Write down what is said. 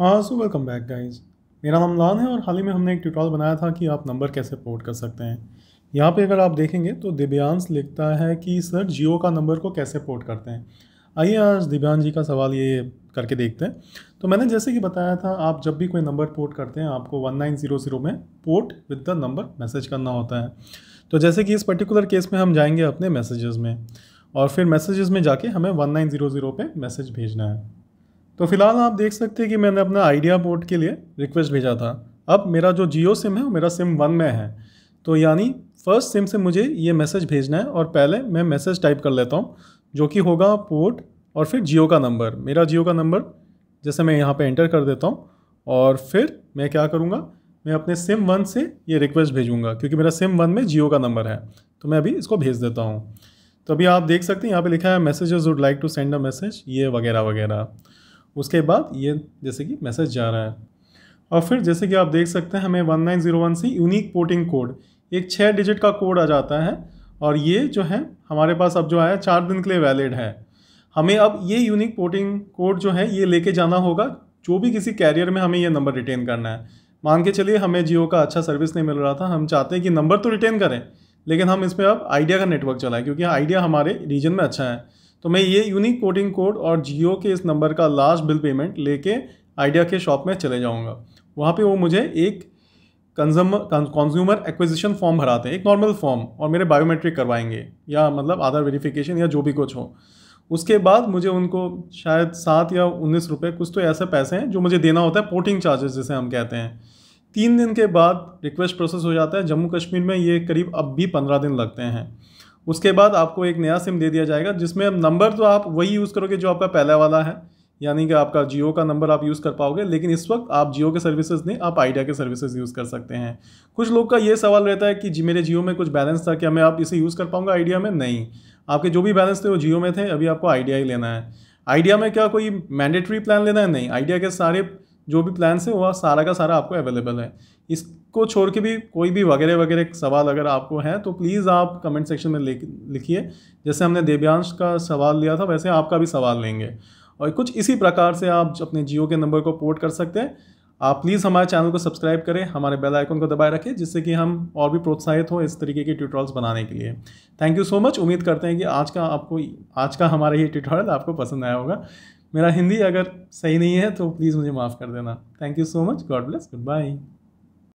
हाँ so welcome back guys मेरा नाम लान है और हाल ही में हमने एक ट्यूटोरियल बनाया था कि आप नंबर कैसे पोर्ट कर सकते हैं यहाँ पे अगर आप देखेंगे तो दिव्यांश लिखता है कि सर जियो का नंबर को कैसे पोर्ट करते हैं आइए आज दिव्यांश जी का सवाल ये करके देखते हैं तो मैंने जैसे कि बताया था आप जब भी कोई नंबर पोर्ट करते हैं आपको वन नाइन ज़ीरो ज़ीरो में port with the number message करना होता है तो जैसे कि इस पर्टिकुलर केस में हम जाएंगे अपने मैसेजेस में और फिर मैसेजेस में जाके हमें वन नाइन ज़ीरो ज़ीरो पे मैसेज भेजना है तो फिलहाल आप देख सकते हैं कि मैंने अपना आइडिया पोर्ट के लिए रिक्वेस्ट भेजा था अब मेरा जो जियो सिम है वो मेरा सिम वन में है तो यानी फर्स्ट सिम से मुझे ये मैसेज भेजना है और पहले मैं मैसेज टाइप कर लेता हूँ जो कि होगा पोर्ट और फिर जियो का नंबर मेरा जियो का नंबर जैसे मैं यहाँ पे एंटर कर देता हूँ और फिर मैं क्या करूँगा मैं अपने सिम वन से ये रिक्वेस्ट भेजूँगा क्योंकि मेरा सिम वन में जियो का नंबर है तो मैं अभी इसको भेज देता हूँ तो अभी आप देख सकते हैं यहाँ पे लिखा है messages would like to send a message ये वगैरह वगैरह उसके बाद ये जैसे कि मैसेज जा रहा है और फिर जैसे कि आप देख सकते हैं हमें वन से यूनिक पोर्टिंग कोड एक छः डिजिट का कोड आ जाता है और ये जो है हमारे पास अब जो आया चार दिन के लिए वैलिड है हमें अब ये यूनिक पोर्टिंग कोड जो है ये लेके जाना होगा जो भी किसी कैरियर में हमें ये नंबर रिटेन करना है मान के चलिए हमें जियो का अच्छा सर्विस नहीं मिल रहा था हम चाहते हैं कि नंबर तो रिटेन करें लेकिन हम इसमें अब आइडिया का नेटवर्क चलाएं क्योंकि आइडिया हमारे रीजन में अच्छा है तो मैं ये यूनिक कोडिंग कोड और जियो के इस नंबर का लास्ट बिल पेमेंट लेके आइडिया के शॉप में चले जाऊँगा वहाँ पर वो मुझे एक कंज्यूमर कंज्यूमर एक्विजिशन फॉर्म भराते हैं एक नॉर्मल फॉर्म और मेरे बायोमेट्रिक करवाएंगे या मतलब आधार वेरिफिकेशन या जो भी कुछ हो उसके बाद मुझे उनको शायद सात या उन्नीस रुपये कुछ तो ऐसे पैसे हैं जो मुझे देना होता है पोर्टिंग चार्जेस जिसे हम कहते हैं तीन दिन के बाद रिक्वेस्ट प्रोसेस हो जाता है जम्मू कश्मीर में ये करीब अब भी पंद्रह दिन लगते हैं उसके बाद आपको एक नया सिम दे दिया जाएगा जिसमें नंबर तो आप वही यूज़ करोगे जो आपका पहला वाला है यानी कि आपका जियो का नंबर आप यूज़ कर पाओगे लेकिन इस वक्त आप जियो के सर्विसेज नहीं आप आइडिया के सर्विसेज यूज़ कर सकते हैं कुछ लोग का ये सवाल रहता है कि जी मेरे जियो में कुछ बैलेंस था क्या मैं आप इसे यूज़ कर पाऊँगा आइडिया में नहीं आपके जो भी बैलेंस थे वो जियो में थे अभी आपको आइडिया ही लेना है आइडिया में क्या कोई मैंडेटरी प्लान लेना है नहीं आइडिया के सारे जो भी प्लान्स है वह सारा का सारा आपको अवेलेबल है इसको छोड़ के भी कोई भी वगैरह वगैरह सवाल अगर आपको है तो प्लीज़ आप कमेंट सेक्शन में लिखिए जैसे हमने देव्यांश का सवाल लिया था वैसे आपका भी सवाल लेंगे और कुछ इसी प्रकार से आप अपने जियो के नंबर को पोर्ट कर सकते हैं आप प्लीज़ हमारे चैनल को सब्सक्राइब करें हमारे बेल आइकन को दबाए रखें जिससे कि हम और भी प्रोत्साहित हों इस तरीके के ट्यूटोरियल्स बनाने के लिए थैंक यू सो मच उम्मीद करते हैं कि आज का आपको आज का हमारा ये ट्यूटोरियल आपको पसंद आया होगा मेरा हिंदी अगर सही नहीं है तो प्लीज़ मुझे माफ़ कर देना thank you so much god bless good bye